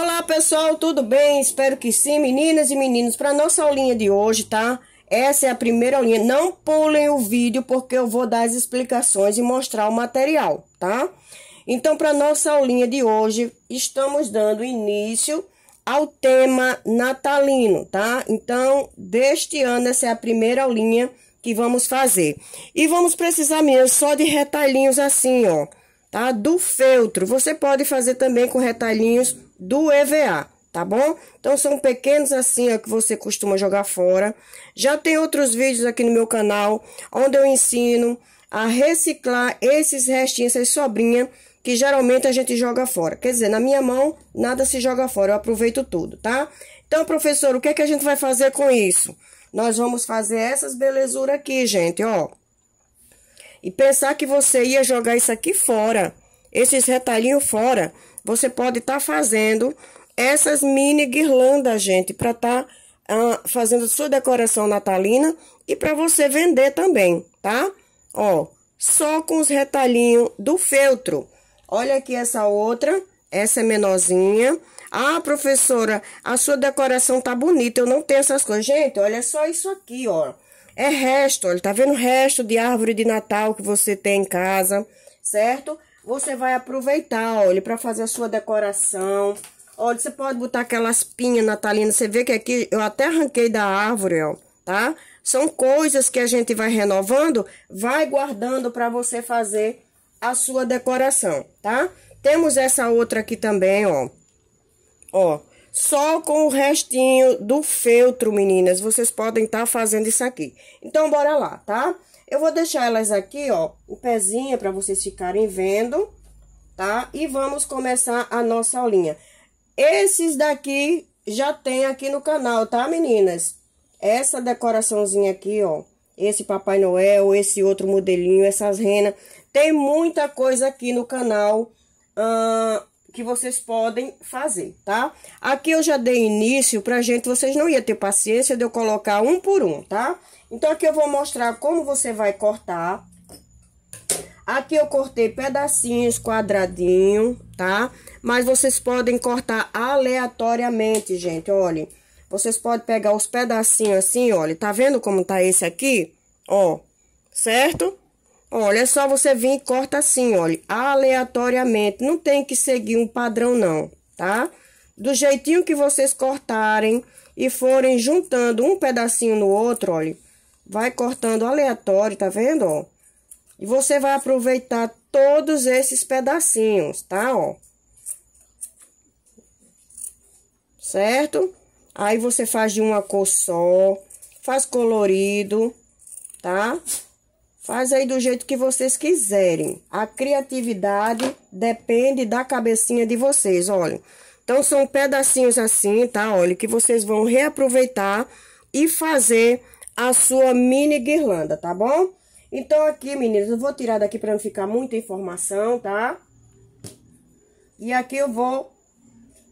Olá pessoal, tudo bem? Espero que sim, meninas e meninos, para nossa aulinha de hoje, tá? Essa é a primeira aulinha. Não pulem o vídeo porque eu vou dar as explicações e mostrar o material, tá? Então, para nossa aulinha de hoje, estamos dando início ao tema natalino, tá? Então, deste ano, essa é a primeira aulinha que vamos fazer. E vamos precisar mesmo só de retalhinhos assim, ó tá? Do feltro. Você pode fazer também com retalhinhos do EVA, tá bom? Então, são pequenos assim ó, que você costuma jogar fora. Já tem outros vídeos aqui no meu canal, onde eu ensino a reciclar esses restinhos, essas sobrinhas, que geralmente a gente joga fora. Quer dizer, na minha mão, nada se joga fora, eu aproveito tudo, tá? Então, professor, o que, é que a gente vai fazer com isso? Nós vamos fazer essas belezuras aqui, gente, ó. E pensar que você ia jogar isso aqui fora, esses retalhinhos fora, você pode estar tá fazendo essas mini guirlandas, gente, para estar tá, ah, fazendo sua decoração natalina e para você vender também, tá? Ó, só com os retalhinhos do feltro. Olha aqui essa outra, essa é menorzinha. Ah, professora, a sua decoração tá bonita, eu não tenho essas coisas. Gente, olha só isso aqui, ó. É resto, olha, tá vendo resto de árvore de Natal que você tem em casa, certo? Você vai aproveitar, olha, para fazer a sua decoração. Olha, você pode botar aquelas pinhas natalinas. Você vê que aqui eu até arranquei da árvore, ó, tá? São coisas que a gente vai renovando, vai guardando para você fazer a sua decoração, tá? Temos essa outra aqui também, ó. Ó, só com o restinho do feltro, meninas, vocês podem estar tá fazendo isso aqui. Então, bora lá, tá? Eu vou deixar elas aqui, ó, o pezinho para vocês ficarem vendo, tá? E vamos começar a nossa aulinha. Esses daqui já tem aqui no canal, tá, meninas? Essa decoraçãozinha aqui, ó, esse Papai Noel, esse outro modelinho, essas renas. Tem muita coisa aqui no canal. ah que vocês podem fazer, tá? Aqui eu já dei início pra gente, vocês não ia ter paciência de eu colocar um por um, tá? Então, aqui eu vou mostrar como você vai cortar. Aqui eu cortei pedacinhos, quadradinho, tá? Mas vocês podem cortar aleatoriamente, gente, olha. Vocês podem pegar os pedacinhos assim, olha. Tá vendo como tá esse aqui? Ó, certo? Olha, é só você vir e corta assim, olha, aleatoriamente. Não tem que seguir um padrão, não, tá? Do jeitinho que vocês cortarem e forem juntando um pedacinho no outro, olha, vai cortando aleatório, tá vendo, ó? E você vai aproveitar todos esses pedacinhos, tá, ó? Certo? Aí você faz de uma cor só, faz colorido, tá? Tá? Faz aí do jeito que vocês quiserem. A criatividade depende da cabecinha de vocês, olha. Então, são pedacinhos assim, tá? Olha, que vocês vão reaproveitar e fazer a sua mini guirlanda, tá bom? Então, aqui, meninas, eu vou tirar daqui pra não ficar muita informação, tá? E aqui eu vou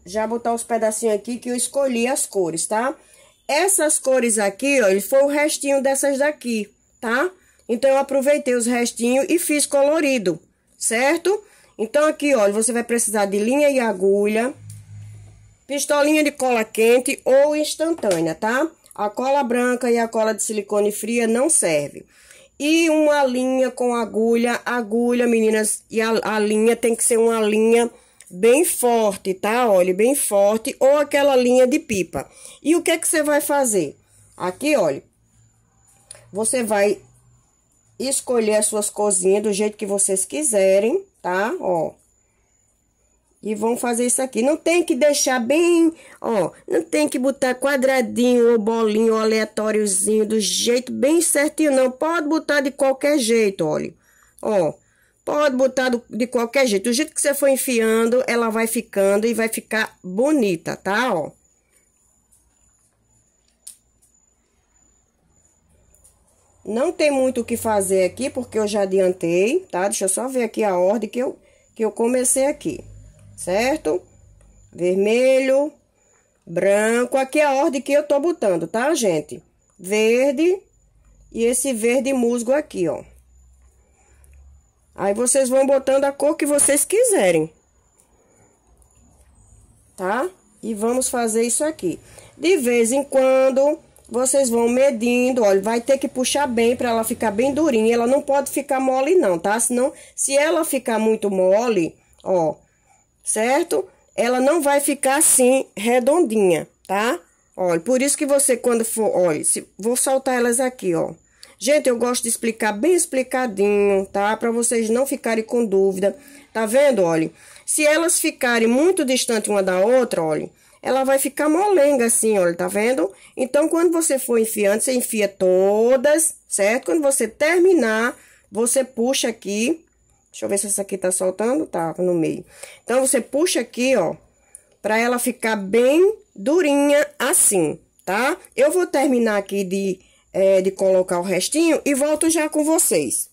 já botar os pedacinhos aqui que eu escolhi as cores, tá? Essas cores aqui, ó, foi o restinho dessas daqui, tá? Tá? Então, eu aproveitei os restinhos e fiz colorido, certo? Então, aqui, olha, você vai precisar de linha e agulha, pistolinha de cola quente ou instantânea, tá? A cola branca e a cola de silicone fria não serve. E uma linha com agulha, agulha, meninas, e a, a linha tem que ser uma linha bem forte, tá? Olha, bem forte, ou aquela linha de pipa. E o que é que você vai fazer? Aqui, olha, você vai escolher as suas cozinhas do jeito que vocês quiserem, tá? Ó. E vão fazer isso aqui. Não tem que deixar bem, ó, não tem que botar quadradinho ou bolinho ou aleatóriozinho do jeito bem certinho, não. Pode botar de qualquer jeito, olha. Ó, pode botar do, de qualquer jeito. Do jeito que você for enfiando, ela vai ficando e vai ficar bonita, tá? Ó. Não tem muito o que fazer aqui, porque eu já adiantei, tá? Deixa eu só ver aqui a ordem que eu, que eu comecei aqui, certo? Vermelho, branco, aqui é a ordem que eu tô botando, tá, gente? Verde e esse verde musgo aqui, ó. Aí vocês vão botando a cor que vocês quiserem, tá? E vamos fazer isso aqui. De vez em quando, vocês vão medindo, olha, vai ter que puxar bem para ela ficar bem durinha. Ela não pode ficar mole não, tá? Senão, se ela ficar muito mole, ó, certo? Ela não vai ficar assim, redondinha, tá? Olha, por isso que você, quando for, olha, se, vou soltar elas aqui, ó. Gente, eu gosto de explicar bem explicadinho, tá? Para vocês não ficarem com dúvida. Tá vendo, olha? Se elas ficarem muito distantes uma da outra, olha ela vai ficar molenga assim, olha, tá vendo? Então, quando você for enfiando, você enfia todas, certo? Quando você terminar, você puxa aqui. Deixa eu ver se essa aqui tá soltando, tá no meio. Então, você puxa aqui, ó, pra ela ficar bem durinha assim, tá? Eu vou terminar aqui de, é, de colocar o restinho e volto já com vocês.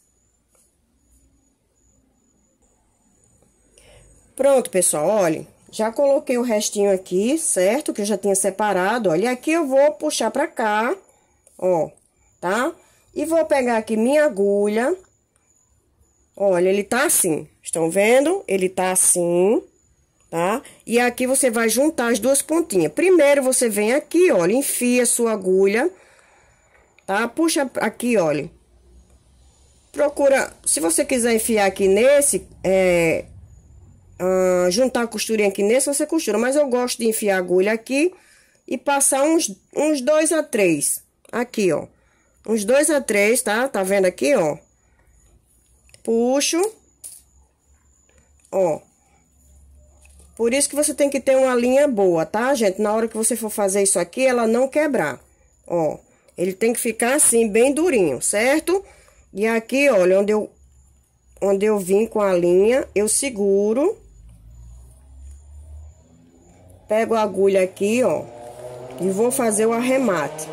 Pronto, pessoal, olhem. Já coloquei o restinho aqui, certo? Que eu já tinha separado, olha. E aqui eu vou puxar pra cá, ó, tá? E vou pegar aqui minha agulha. Olha, ele tá assim, estão vendo? Ele tá assim, tá? E aqui você vai juntar as duas pontinhas. Primeiro, você vem aqui, olha, enfia sua agulha, tá? Puxa aqui, olha. Procura, se você quiser enfiar aqui nesse, é, uh, juntar a costurinha aqui nesse, você costura. Mas eu gosto de enfiar a agulha aqui e passar uns, uns dois a três. Aqui, ó. Uns dois a três, tá? Tá vendo aqui, ó? Puxo. Ó. Por isso que você tem que ter uma linha boa, tá, gente? Na hora que você for fazer isso aqui, ela não quebrar. Ó. Ele tem que ficar assim, bem durinho, certo? E aqui, olha, onde eu, onde eu vim com a linha, eu seguro Pego a agulha aqui, ó, e vou fazer o arremate.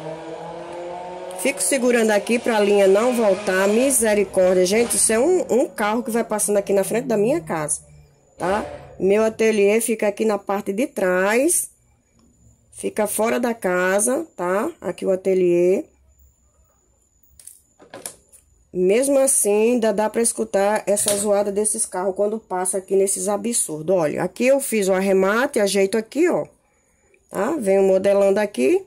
Fico segurando aqui para a linha não voltar. Misericórdia, gente, isso é um, um carro que vai passando aqui na frente da minha casa, tá? Meu ateliê fica aqui na parte de trás, fica fora da casa, tá? Aqui o ateliê. Mesmo assim, ainda dá para escutar essa zoada desses carros quando passa aqui nesses absurdos. Olha, aqui eu fiz o arremate, ajeito aqui, ó. Tá? Venho modelando aqui.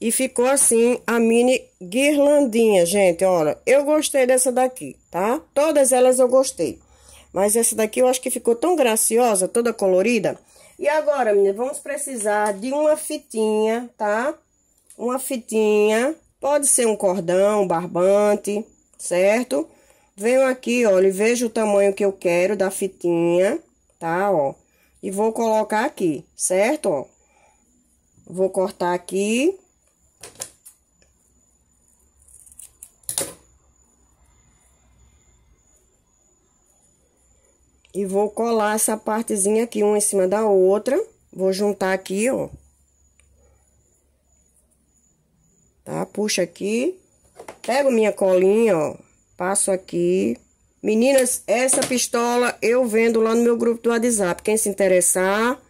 E ficou assim a mini guirlandinha, gente, olha. Eu gostei dessa daqui, tá? Todas elas eu gostei. Mas essa daqui eu acho que ficou tão graciosa, toda colorida. E agora, menina, vamos precisar de uma fitinha, tá? Uma fitinha Pode ser um cordão, um barbante, certo? Venho aqui, olha, e vejo o tamanho que eu quero da fitinha, tá, ó. E vou colocar aqui, certo, ó. Vou cortar aqui. E vou colar essa partezinha aqui, uma em cima da outra. Vou juntar aqui, ó. tá? Puxa aqui, pego minha colinha, ó, passo aqui. Meninas, essa pistola eu vendo lá no meu grupo do WhatsApp. Quem se interessar,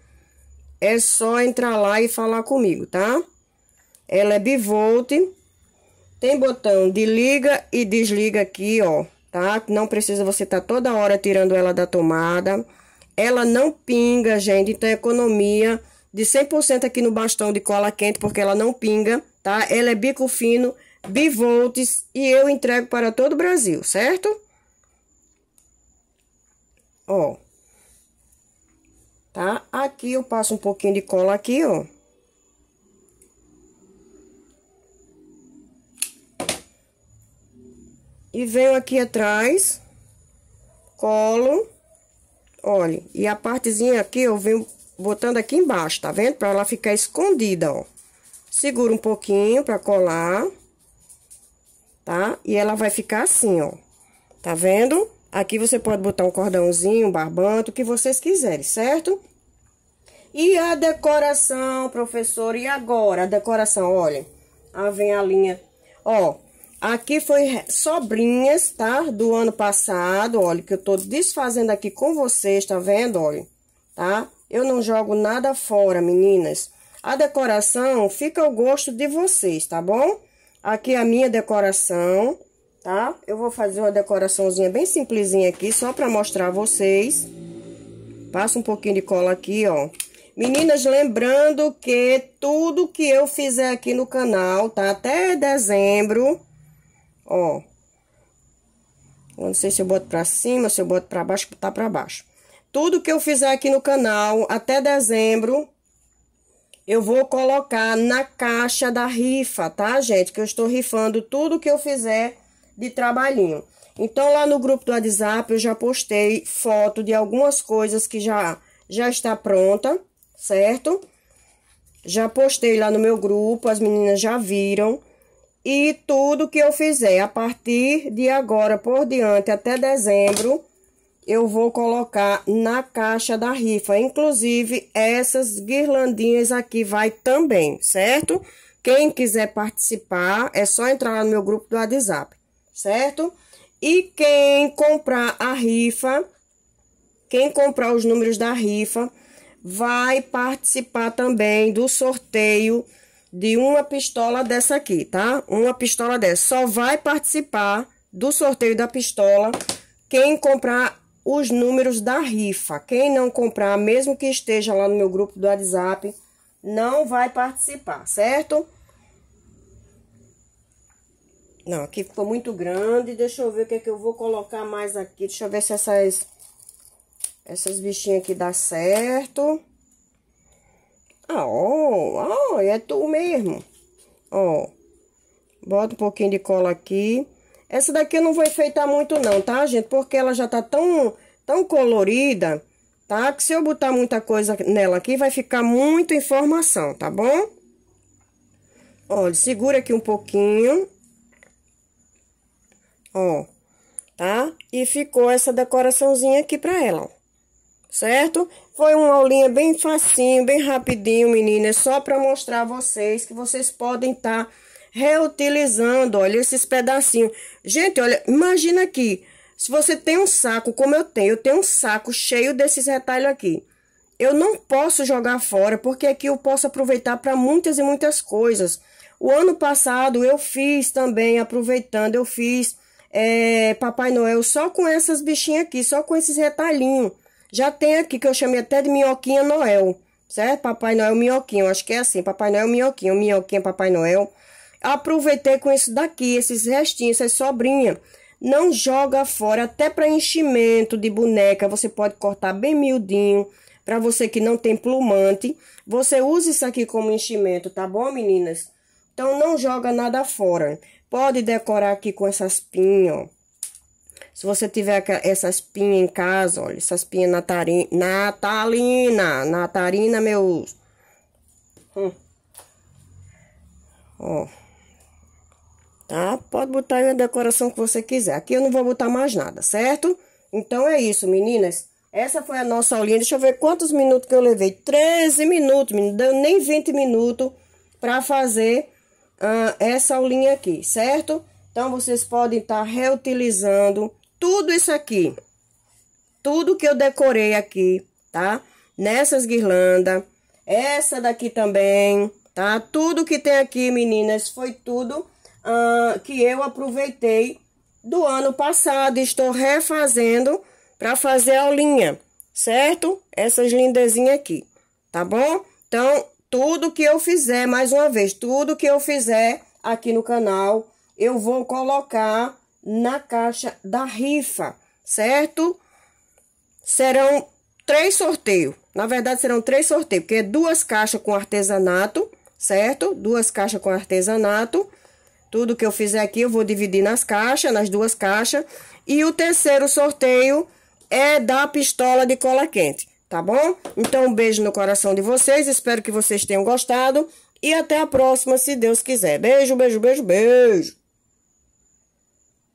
é só entrar lá e falar comigo, tá? Ela é bivolt, tem botão de liga e desliga aqui, ó, tá? Não precisa você estar tá toda hora tirando ela da tomada. Ela não pinga, gente, então é economia de 100% aqui no bastão de cola quente, porque ela não pinga tá? Ela é bico fino, bivolts e eu entrego para todo o Brasil, certo? Ó. Tá? Aqui eu passo um pouquinho de cola aqui, ó. E venho aqui atrás, colo, olha, e a partezinha aqui eu venho botando aqui embaixo, tá vendo? Pra ela ficar escondida, ó. Segura um pouquinho pra colar, tá? E ela vai ficar assim, ó. Tá vendo? Aqui você pode botar um cordãozinho, um barbanto, o que vocês quiserem, certo? E a decoração, professor, e agora? A decoração, olha. Ah, vem a linha. Ó, aqui foi sobrinhas, tá? Do ano passado, olha, que eu tô desfazendo aqui com vocês, tá vendo? Olha, tá? Eu não jogo nada fora, meninas. A decoração fica ao gosto de vocês, tá bom? Aqui é a minha decoração, tá? Eu vou fazer uma decoraçãozinha bem simplesinha aqui, só pra mostrar a vocês. Passa um pouquinho de cola aqui, ó. Meninas, lembrando que tudo que eu fizer aqui no canal, tá? Até dezembro, ó. não sei se eu boto pra cima, se eu boto pra baixo, tá pra baixo. Tudo que eu fizer aqui no canal até dezembro, eu vou colocar na caixa da rifa, tá, gente? Que eu estou rifando tudo que eu fizer de trabalhinho. Então, lá no grupo do WhatsApp, eu já postei foto de algumas coisas que já, já está pronta, certo? Já postei lá no meu grupo, as meninas já viram. E tudo que eu fizer a partir de agora por diante até dezembro eu vou colocar na caixa da rifa. Inclusive, essas guirlandinhas aqui vai também, certo? Quem quiser participar, é só entrar lá no meu grupo do WhatsApp, certo? E quem comprar a rifa, quem comprar os números da rifa, vai participar também do sorteio de uma pistola dessa aqui, tá? Uma pistola dessa. Só vai participar do sorteio da pistola quem comprar os números da rifa. Quem não comprar, mesmo que esteja lá no meu grupo do WhatsApp, não vai participar, certo? Não, aqui ficou muito grande. Deixa eu ver o que é que eu vou colocar mais aqui. Deixa eu ver se essas, essas bichinhas aqui dá certo. Ah, ó, oh, oh, é tu mesmo. Ó, oh. bota um pouquinho de cola aqui. Essa daqui eu não vou enfeitar muito não, tá, gente? Porque ela já tá tão, tão colorida, tá? Que se eu botar muita coisa nela aqui, vai ficar muita informação, tá bom? Olha, segura aqui um pouquinho. Ó, tá? E ficou essa decoraçãozinha aqui pra ela, Certo? Foi uma aulinha bem facinho, bem rapidinho, menina. É só pra mostrar a vocês que vocês podem estar... Tá reutilizando, olha, esses pedacinhos. Gente, olha, imagina aqui, se você tem um saco, como eu tenho, eu tenho um saco cheio desses retalhos aqui. Eu não posso jogar fora, porque aqui eu posso aproveitar para muitas e muitas coisas. O ano passado eu fiz também, aproveitando, eu fiz é, Papai Noel só com essas bichinhas aqui, só com esses retalhinhos. Já tem aqui, que eu chamei até de minhoquinha Noel, certo? Papai Noel minhoquinho, acho que é assim, Papai Noel minhoquinho, minhoquinha Papai Noel. Aproveitei com isso daqui, esses restinhos, essas sobrinhas. Não joga fora, até para enchimento de boneca, você pode cortar bem miudinho. Para você que não tem plumante, você usa isso aqui como enchimento, tá bom, meninas? Então, não joga nada fora. Pode decorar aqui com essas pinhas, ó. Se você tiver essas pinhas em casa, olha, essas pinhas natarina, natalina, natarina, meus... Hum. Ó, tá? Pode botar aí a decoração que você quiser. Aqui eu não vou botar mais nada, certo? Então é isso, meninas. Essa foi a nossa aulinha. Deixa eu ver quantos minutos que eu levei. 13 minutos, não deu nem 20 minutos para fazer uh, essa aulinha aqui, certo? Então, vocês podem estar tá reutilizando tudo isso aqui. Tudo que eu decorei aqui, tá? Nessas guirlandas. Essa daqui também, tá? Tudo que tem aqui, meninas, foi tudo uh, que eu aproveitei do ano passado. Estou refazendo para fazer a linha, certo? Essas lindezinhas aqui, tá bom? Então, tudo que eu fizer, mais uma vez, tudo que eu fizer aqui no canal, eu vou colocar na caixa da rifa, certo? Serão três sorteios. Na verdade, serão três sorteios, porque é duas caixas com artesanato, certo? Duas caixas com artesanato tudo que eu fizer aqui eu vou dividir nas caixas, nas duas caixas. E o terceiro sorteio é da pistola de cola quente, tá bom? Então, um beijo no coração de vocês, espero que vocês tenham gostado. E até a próxima, se Deus quiser. Beijo, beijo, beijo, beijo.